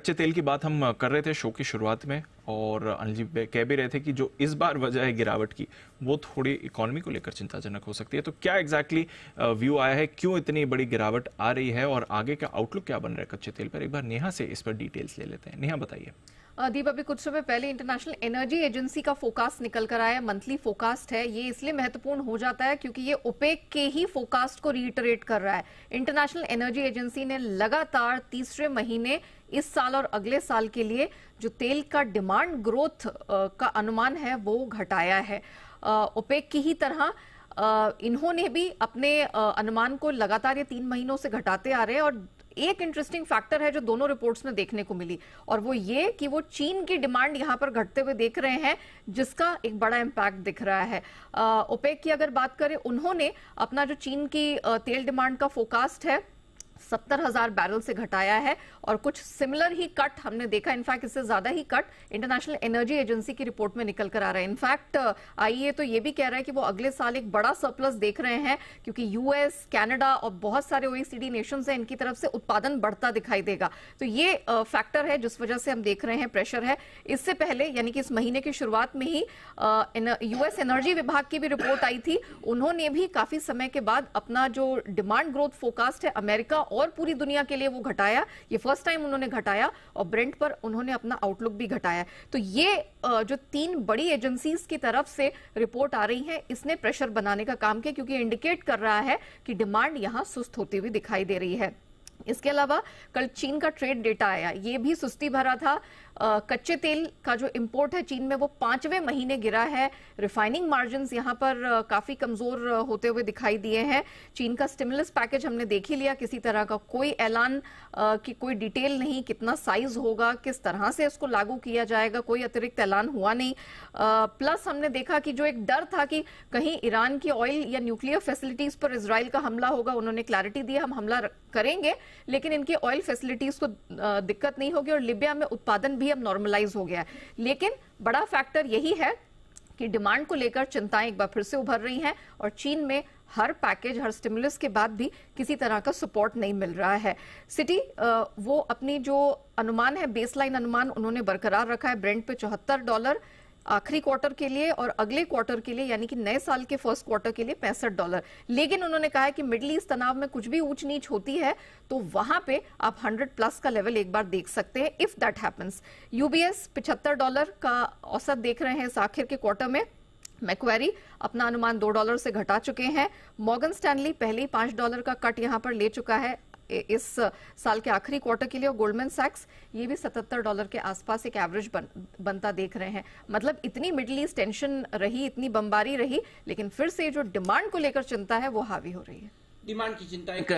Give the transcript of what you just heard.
कच्चे तेल की बात हम कर रहे थे शो की शुरुआत में और अनिल जी कह भी रहे थे कि जो इस बार वजह है गिरावट की वो थोड़ी इकोनॉमी को लेकर चिंताजनक हो सकती है तो क्या एग्जैक्टली व्यू आया है क्यों इतनी बड़ी गिरावट आ रही है और आगे का आउटलुक क्या बन रहा है कच्चे तेल पर एक बार नेहा से इस पर डिटेल्स ले लेते हैं नेहा बताइए दीप अभी कुछ समय पहले इंटरनेशनल एनर्जी एजेंसी का फोकास्ट निकल कर आया मंथली फोकास्ट है ये इसलिए महत्वपूर्ण हो जाता है क्योंकि ये ओपेक के ही फोकास्ट को रिटरेट कर रहा है इंटरनेशनल एनर्जी एजेंसी ने लगातार तीसरे महीने इस साल और अगले साल के लिए जो तेल का डिमांड ग्रोथ का अनुमान है वो घटाया है ओपेक की ही तरह इन्होंने भी अपने अनुमान को लगातार ये तीन महीनों से घटाते आ रहे हैं और एक इंटरेस्टिंग फैक्टर है जो दोनों रिपोर्ट्स में देखने को मिली और वो ये कि वो चीन की डिमांड यहाँ पर घटते हुए देख रहे हैं जिसका एक बड़ा इम्पैक्ट दिख रहा है ओपेक की अगर बात करें उन्होंने अपना जो चीन की तेल डिमांड का फोकास्ट है सत्तर हजार बैरल से घटाया है और कुछ सिमिलर ही कट हमने देखा इनफैक्ट इससे ज्यादा ही कट इंटरनेशनल एनर्जी एजेंसी की रिपोर्ट में निकल कर आ रहा है इनफैक्ट आइए तो ये भी कह रहा है कि वो अगले साल एक बड़ा सरप्लस देख रहे हैं क्योंकि यूएस कनाडा और बहुत सारे ओईसीडी नेशंस e हैं इनकी तरफ से उत्पादन बढ़ता दिखाई देगा तो ये फैक्टर है जिस वजह से हम देख रहे हैं प्रेशर है इससे पहले यानी कि इस महीने की शुरुआत में ही यूएस एनर्जी विभाग की भी रिपोर्ट आई थी उन्होंने भी काफी समय के बाद अपना जो डिमांड ग्रोथ फोकास्ट है अमेरिका और पूरी दुनिया के लिए वो घटाया ये फर्स्ट टाइम उन्होंने घटाया और ब्रेंट पर उन्होंने अपना आउटलुक भी घटाया तो ये जो तीन बड़ी एजेंसीज की तरफ से रिपोर्ट आ रही है इसने प्रेशर बनाने का काम किया क्योंकि इंडिकेट कर रहा है कि डिमांड यहां सुस्त होती हुई दिखाई दे रही है इसके अलावा कल चीन का ट्रेड डेटा आया ये भी सुस्ती भरा था आ, कच्चे तेल का जो इंपोर्ट है चीन में वो पांचवें महीने गिरा है रिफाइनिंग मार्जिन यहाँ पर काफी कमजोर होते हुए दिखाई दिए हैं चीन का स्टिमुलस पैकेज हमने देख ही लिया किसी तरह का कोई ऐलान की कोई डिटेल नहीं कितना साइज होगा किस तरह से इसको लागू किया जाएगा कोई अतिरिक्त ऐलान हुआ नहीं आ, प्लस हमने देखा कि जो एक डर था कि कहीं ईरान की ऑयल या न्यूक्लियर फैसिलिटीज पर इसराइल का हमला होगा उन्होंने क्लैरिटी दी हम हमला करेंगे लेकिन इनकी ऑयल फैसिलिटीज को दिक्कत नहीं होगी और लिबिया में उत्पादन भी अब नॉर्मलाइज हो गया है लेकिन बड़ा फैक्टर यही है कि डिमांड को लेकर चिंताएं एक बार फिर से उभर रही हैं और चीन में हर पैकेज हर स्टिमुलस के बाद भी किसी तरह का सपोर्ट नहीं मिल रहा है सिटी वो अपनी जो अनुमान है बेसलाइन अनुमान उन्होंने बरकरार रखा है ब्रेंड पे चौहत्तर डॉलर आखिरी क्वार्टर के लिए और अगले क्वार्टर के लिए यानी कि नए साल के फर्स्ट क्वार्टर के लिए पैंसठ डॉलर लेकिन उन्होंने कहा है कि मिडल ईस्ट तनाव में कुछ भी ऊंच नीच होती है तो वहां पे आप 100 प्लस का लेवल एक बार देख सकते हैं इफ दैट हैपन्स यूबीएस पिछहत्तर डॉलर का औसत देख रहे हैं इस आखिर के क्वार्टर में मैक्वेरी अपना अनुमान दो डॉलर से घटा चुके हैं मॉर्गन स्टैनली पहले ही पांच डॉलर का कट यहां पर ले चुका है इस साल के आखिरी क्वार्टर के लिए और गोल्डमैन सैक्स ये भी 77 डॉलर के आसपास एक एवरेज बन, बनता देख रहे हैं मतलब इतनी मिडल ईस्ट टेंशन रही इतनी बमबारी रही लेकिन फिर से जो डिमांड को लेकर चिंता है वो हावी हो रही है डिमांड की चिंता